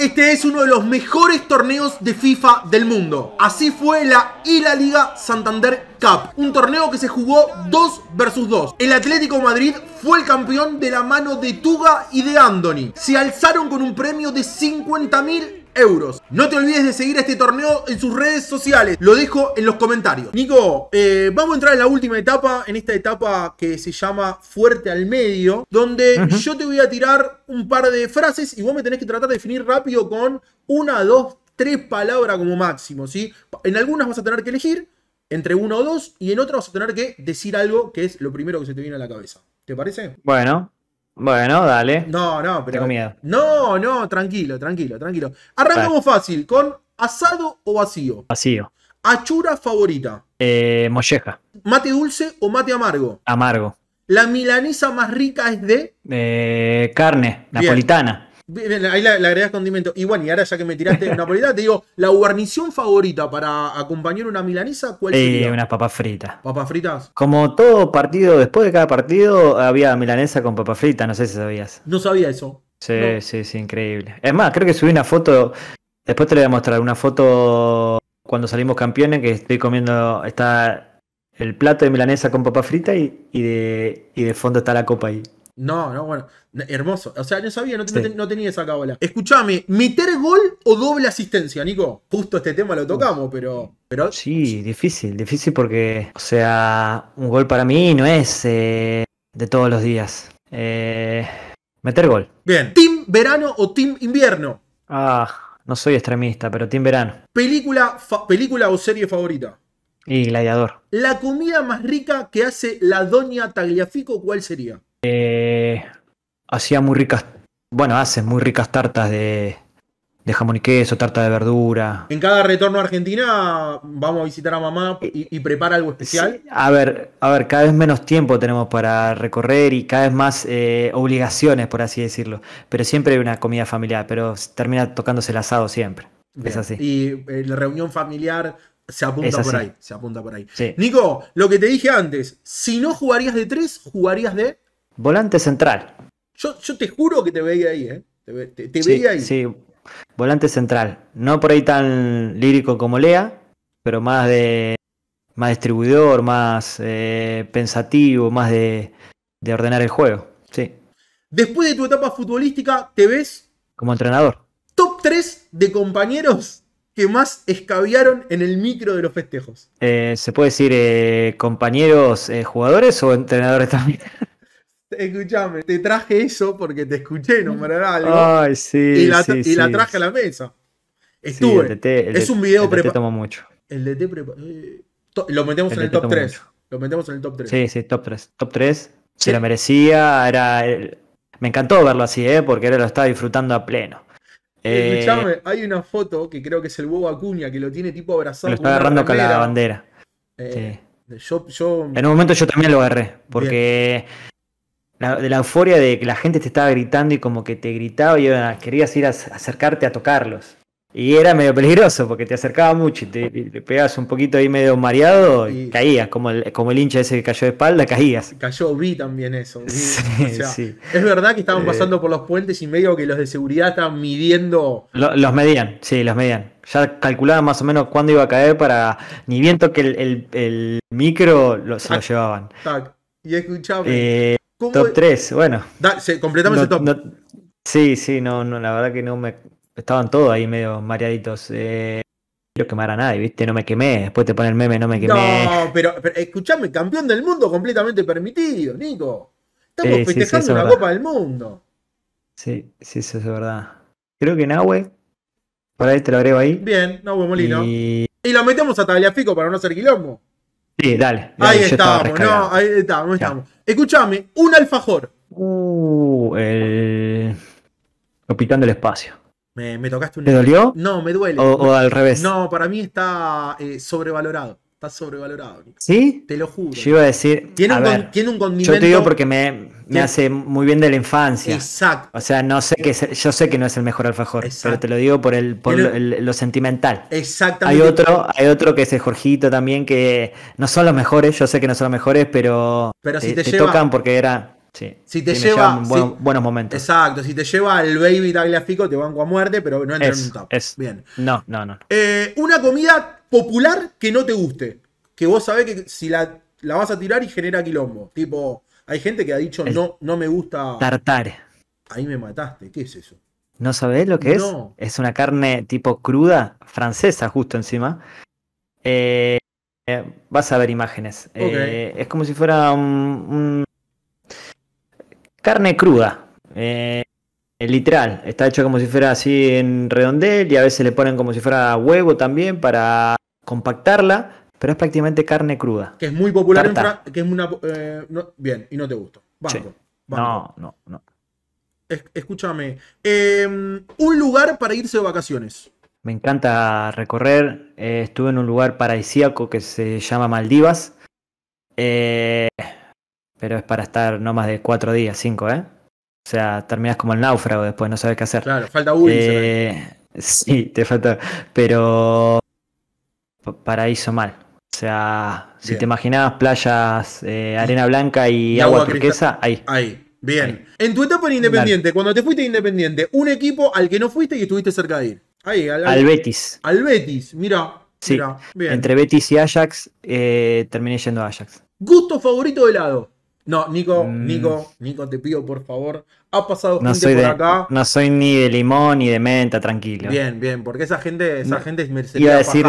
este es uno de los mejores torneos de FIFA del mundo. Así fue la y la Liga Santander Cup, un torneo que se jugó 2 vs 2. El Atlético Madrid fue el campeón de la mano de Tuga y de Andoni. Se alzaron con un premio de 50.000 mil euros. No te olvides de seguir este torneo en sus redes sociales. Lo dejo en los comentarios. Nico, eh, vamos a entrar en la última etapa, en esta etapa que se llama Fuerte al Medio, donde yo te voy a tirar un par de frases y vos me tenés que tratar de definir rápido con una, dos, tres palabras como máximo, ¿sí? En algunas vas a tener que elegir entre uno o dos y en otras vas a tener que decir algo que es lo primero que se te viene a la cabeza. ¿Te parece? Bueno, bueno, dale. No, no, pero. Tengo miedo. No, no, tranquilo, tranquilo, tranquilo. Arrancamos fácil, con asado o vacío. Vacío. Achura favorita. Eh, molleja. Mate dulce o mate amargo. Amargo. La milanesa más rica es de. Eh, carne, napolitana. Ahí le, agregas condimento. Y bueno, y ahora ya que me tiraste una polita, te digo, la guarnición favorita para acompañar una milanesa, ¿cuál eh, sería? Eh, unas papas fritas. ¿Papas fritas? Como todo partido, después de cada partido, había milanesa con papas fritas, no sé si sabías. No sabía eso. Sí, sí, sí, increíble. Es más, creo que subí una foto, después te la voy a mostrar, una foto cuando salimos campeones, que estoy comiendo, está el plato de milanesa con papas fritas y de, y de fondo está la copa ahí. No, no, bueno. Hermoso. O sea, no sabía, no, tenía esa cábala. Escúchame, ¿meter gol o doble asistencia, Nico? Justo este tema lo tocamos, pero. pero... Sí, difícil, difícil porque. O sea, un gol para mí no es eh, de todos los días. Eh, meter gol. Bien. ¿Team verano o team invierno? Ah, no soy extremista, pero team verano. ¿Película, película o serie favorita? Y gladiador. ¿La comida más rica que hace la doña Tagliafico, cuál sería? Eh, hacía muy ricas, bueno, hace muy ricas tartas de, jamón y queso, tarta de verdura. En cada retorno a Argentina vamos a visitar a mamá y, prepara algo especial. a ver, a ver, cada vez menos tiempo tenemos para recorrer y cada vez más eh, obligaciones, por así decirlo. Pero siempre hay una comida familiar, pero termina tocándose el asado siempre. Es así. Y eh, la reunión familiar se apunta por ahí. Se apunta por ahí. Nico, lo que te dije antes, si no jugarías de tres, jugarías de Volante central. Yo, te juro que te veía ahí, ¿eh? Te, veía ahí. Sí, volante central. No por ahí tan lírico como Lea, pero más de más distribuidor, más eh, pensativo, más de, ordenar el juego. Sí. Después de tu etapa futbolística, ¿te ves? Como entrenador. Top 3 de compañeros que más escabiaron en el micro de los festejos. Eh, ¿Se puede decir eh, compañeros jugadores o entrenadores también? Escuchame, te traje eso porque te escuché nombrar algo. Ay, sí. Y la, sí, y la traje a la mesa. Estuve. es un video preparado. mucho. El DT preparado. Eh, lo metemos en el top 3. Lo metemos en el top 3. Sí, sí, top 3. Top 3. Se lo merecía. Era Me encantó verlo así, ¿eh? porque él lo estaba disfrutando a pleno. Eh, escuchame, hay una foto que creo que es el huevo Acuña que lo tiene tipo abrazado. Lo está agarrando con la bandera. Eh, yo, yo... En un momento yo también lo agarré, porque de la euforia de que la gente te estaba gritando y como que te gritaba y querías ir a acercarte a tocarlos. Y era medio peligroso porque te acercaba mucho y te, pegabas un poquito ahí medio mareado y, caías, como el, como el hincha ese que cayó de espalda, caías. Cayó, vi también eso. sí, Es verdad que estaban eh, pasando por los puentes y medio que los de seguridad estaban midiendo. los medían, sí, los medían. Ya calculaban más o menos cuándo iba a caer para. Ni viento que el, micro lo, se lo ah, llevaban. Y escuchaba. Eh, top 3, bueno. el top. sí, sí, no, no, la verdad que no me. Estaban todos ahí medio mareaditos. Eh, no quiero quemar a nadie, ¿viste? No me quemé. Después te pone el meme, no me quemé. No, pero, escuchame, campeón del mundo completamente permitido, Nico. Estamos festejando la una Copa del Mundo. Sí, sí, eso es verdad. Creo que Nahue. Por ahí te lo agrego ahí. Bien, Nahue Molino. Y... lo metemos a Tablafico para no ser quilombo. Sí, dale. ahí estamos, no, ahí estábamos, estábamos. Escuchame, un alfajor. Uh, el. Capitán del espacio. Me, me tocaste un. ¿Te dolió? No, me duele. O, al revés. No, para mí está eh, sobrevalorado. Está sobrevalorado. ¿Sí? Te lo juro. Yo iba a decir. Tiene, un, ver, Yo te digo porque me, hace muy bien de la infancia. Exacto. O sea, no sé que yo sé que no es el mejor alfajor, pero te lo digo por el lo, sentimental. Exactamente. Hay otro, hay otro que es el Jorgito también que no son los mejores, yo sé que no son los mejores, pero, pero te, tocan porque era si te lleva. buenos momentos. Exacto. Si te lleva al baby tagliafico, te banco a muerte, pero no entra es, en un top. Bien. No, no, no. Eh, una comida popular que no te guste. Que vos sabés que si la, la vas a tirar y genera quilombo. Tipo, hay gente que ha dicho no, no me gusta. Tartar. Ahí me mataste. ¿Qué es eso? ¿No sabés lo que es? Es una carne tipo cruda, francesa, justo encima. Eh, eh, vas a ver imágenes. es como si fuera un Carne cruda. Eh, literal. Está hecho como si fuera así en redondel y a veces le ponen como si fuera huevo también para compactarla. Pero es prácticamente carne cruda. Que es muy popular en Francia. Que es una. Eh, bien, y no te gusta. No, no, no. escúchame. Em, un lugar para irse de vacaciones. Me encanta recorrer. Eh, estuve en un lugar paradisíaco que se llama Maldivas. Eh, pero es para estar no más de cuatro días, cinco, ¿eh? O sea, terminas como el náufrago después, no sabes qué hacer. Claro, falta uno. Eh, sí, te falta. Pero. Paraíso mal. O sea, si te imaginabas playas, eh, arena blanca y, agua, turquesa, ahí. Ahí. Bien. En tu etapa en Independiente, cuando te fuiste Independiente, un equipo al que no fuiste y estuviste cerca de ir. Ahí, al, Betis. Al Betis, mira. Sí. Entre Betis y Ajax, eh, terminé yendo a Ajax. Gusto favorito de lado. No, Nico, mm. Nico, Nico, te pido por favor. Ha pasado no gente por acá. No soy ni de limón ni de menta, tranquilo. Bien, bien, porque esa gente, esa gente iba a decir,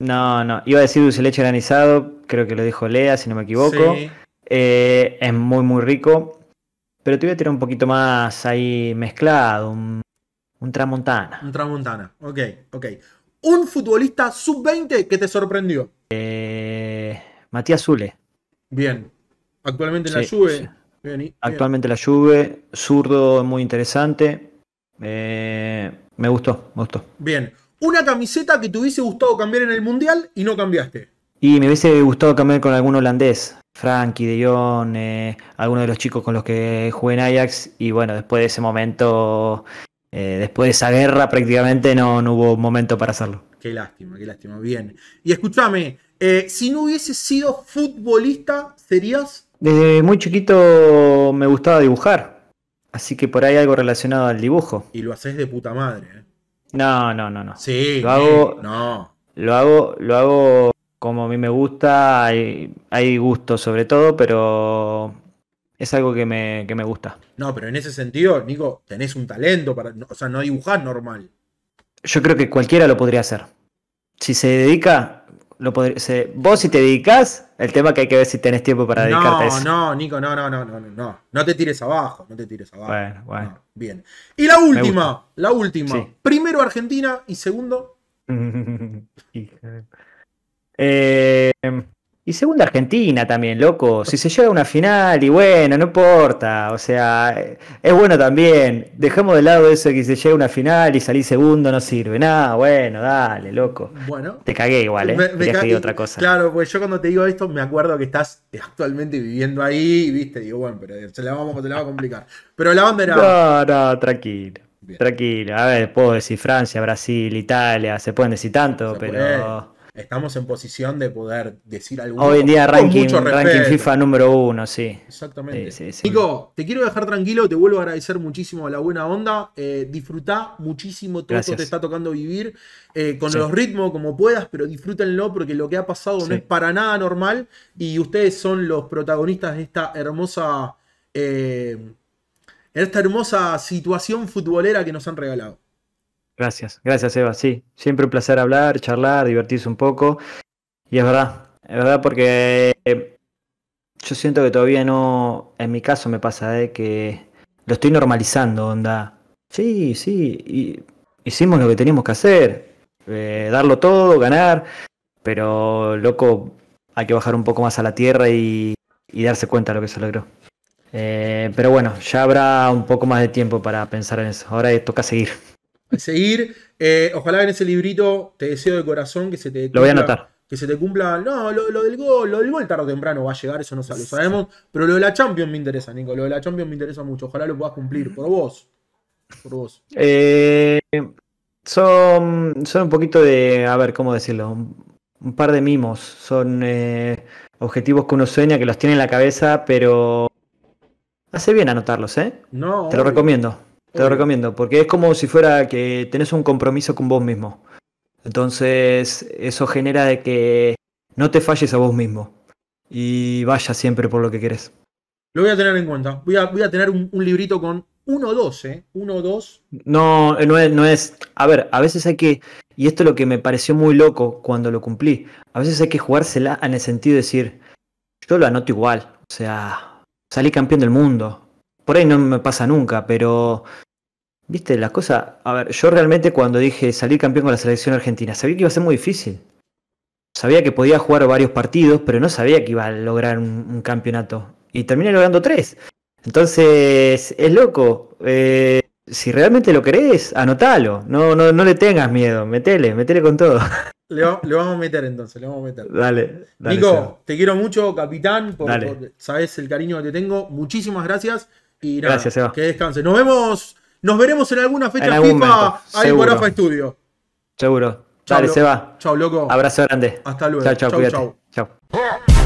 No, no, iba a decir dulce leche granizado, creo que lo dijo Lea, si no me equivoco. Eh, es muy, muy rico. Pero te voy a tirar un poquito más ahí mezclado, un, tramontana. Un tramontana, ok, ok. Un futbolista sub-20 que te sorprendió. Eh, Matías Zule. Bien, Actualmente la Juve. Actualmente la Juve, zurdo muy interesante. Eh, me gustó, me gustó. Bien. Una camiseta que te hubiese gustado cambiar en el Mundial y no cambiaste. Y me hubiese gustado cambiar con algún holandés. Frankie, De Jong, eh, alguno de los chicos con los que jugué en Ajax. Y bueno, después de ese momento, eh, después de esa guerra prácticamente no, no hubo momento para hacerlo. Qué lástima, qué lástima. Bien. Y escúchame, si no hubiese sido futbolista, ¿serías desde muy chiquito me gustaba dibujar, así que por ahí algo relacionado al dibujo. Y lo haces de puta madre. ¿eh? No, no, no, no. Sí, lo hago, no. Lo hago, lo hago como a mí me gusta, hay, gusto sobre todo, pero es algo que me, gusta. No, pero en ese sentido, Nico, tenés un talento para, o sea, no dibujar normal. Yo creo que cualquiera lo podría hacer. Si se dedica, lo vos si te dedicas, el tema que hay que ver si tenés tiempo para dedicarte no, No, Nico, no, no, no, no, no, no. te tires abajo, no te tires abajo. Bueno, bueno. bien. Y la última, la última. Primero Argentina y segundo. eh, y segunda Argentina también, loco. Si se llega a una final y bueno, no importa. O sea, es bueno también. dejemos de lado eso de que se llega a una final y salir segundo, no sirve. Nada, bueno, dale, loco. Bueno. Te cagué igual, ¿eh? otra cosa. Claro, pues yo cuando te digo esto me acuerdo que estás actualmente viviendo ahí, viste, digo, bueno, pero se la vamos, te la va a complicar. Pero la banda era... No, no, tranquilo. Tranquilo. A ver, puedo decir Francia, Brasil, Italia, se pueden decir tanto, pero estamos en posición de poder decir algo. Hoy en día ranking, FIFA número uno, sí. Exactamente. te quiero dejar tranquilo, te vuelvo a agradecer muchísimo la buena onda. Eh, disfruta muchísimo todo lo que te está tocando vivir, eh, con los ritmos como puedas, pero disfrútenlo porque lo que ha pasado no es para nada normal y ustedes son los protagonistas de esta hermosa, eh, esta hermosa situación futbolera que nos han regalado. Gracias, gracias Eva, sí, siempre un placer hablar, charlar, divertirse un poco. Y es verdad, es verdad porque eh, yo siento que todavía no, en mi caso me pasa de eh, que lo estoy normalizando, onda. Sí, sí, y hicimos lo que teníamos que hacer, eh, darlo todo, ganar, pero loco, hay que bajar un poco más a la tierra y, darse cuenta de lo que se logró. pero bueno, ya habrá un poco más de tiempo para pensar en eso. Ahora toca seguir seguir. Eh, ojalá en ese librito te deseo de corazón que se te. Cumpla, Que se te cumpla. No, lo, del gol, lo del gol tarde o temprano va a llegar, eso no sabemos. Pero lo de la Champions me interesa, Nico. Lo de la Champions me interesa mucho. Ojalá lo puedas cumplir. Por vos. Por vos. Eh, son, son un poquito de. A ver, ¿cómo decirlo? Un, par de mimos. Son eh, objetivos que uno sueña, que los tiene en la cabeza, pero. Hace bien anotarlos, ¿eh? Te lo recomiendo. Te lo recomiendo, porque es como si fuera que tenés un compromiso con vos mismo. Entonces, eso genera de que no te falles a vos mismo y vayas siempre por lo que querés. Lo voy a tener en cuenta. Voy a, voy a tener un, librito con 1 o dos, ¿eh? No, eh, no es, no es. A ver, a veces hay que. Y esto es lo que me pareció muy loco cuando lo cumplí. A veces hay que jugársela en el sentido de decir, yo lo anoto igual. O sea, salí campeón del mundo por ahí no me pasa nunca, pero viste, las cosas, a ver, yo realmente cuando dije salir campeón con la selección argentina, sabía que iba a ser muy difícil. Sabía que podía jugar varios partidos, pero no sabía que iba a lograr un, campeonato. Y terminé logrando tres. Entonces, es loco. Eh, si realmente lo querés, anotalo. No, no, no le tengas miedo. Metele, metele con todo. Le, vamos a meter entonces, le vamos a meter. Dale. Nico, te quiero mucho, capitán. porque sabes el cariño que te tengo. Muchísimas gracias. Y Gracias, Eva. Que descanse. Nos vemos, nos veremos en alguna fecha en FIFA ahí en Studio. Seguro. Chau, Dale, va. Seba. Chau, loco. Abrazo grande. Hasta luego. Chau, chau, Cuídate. chau.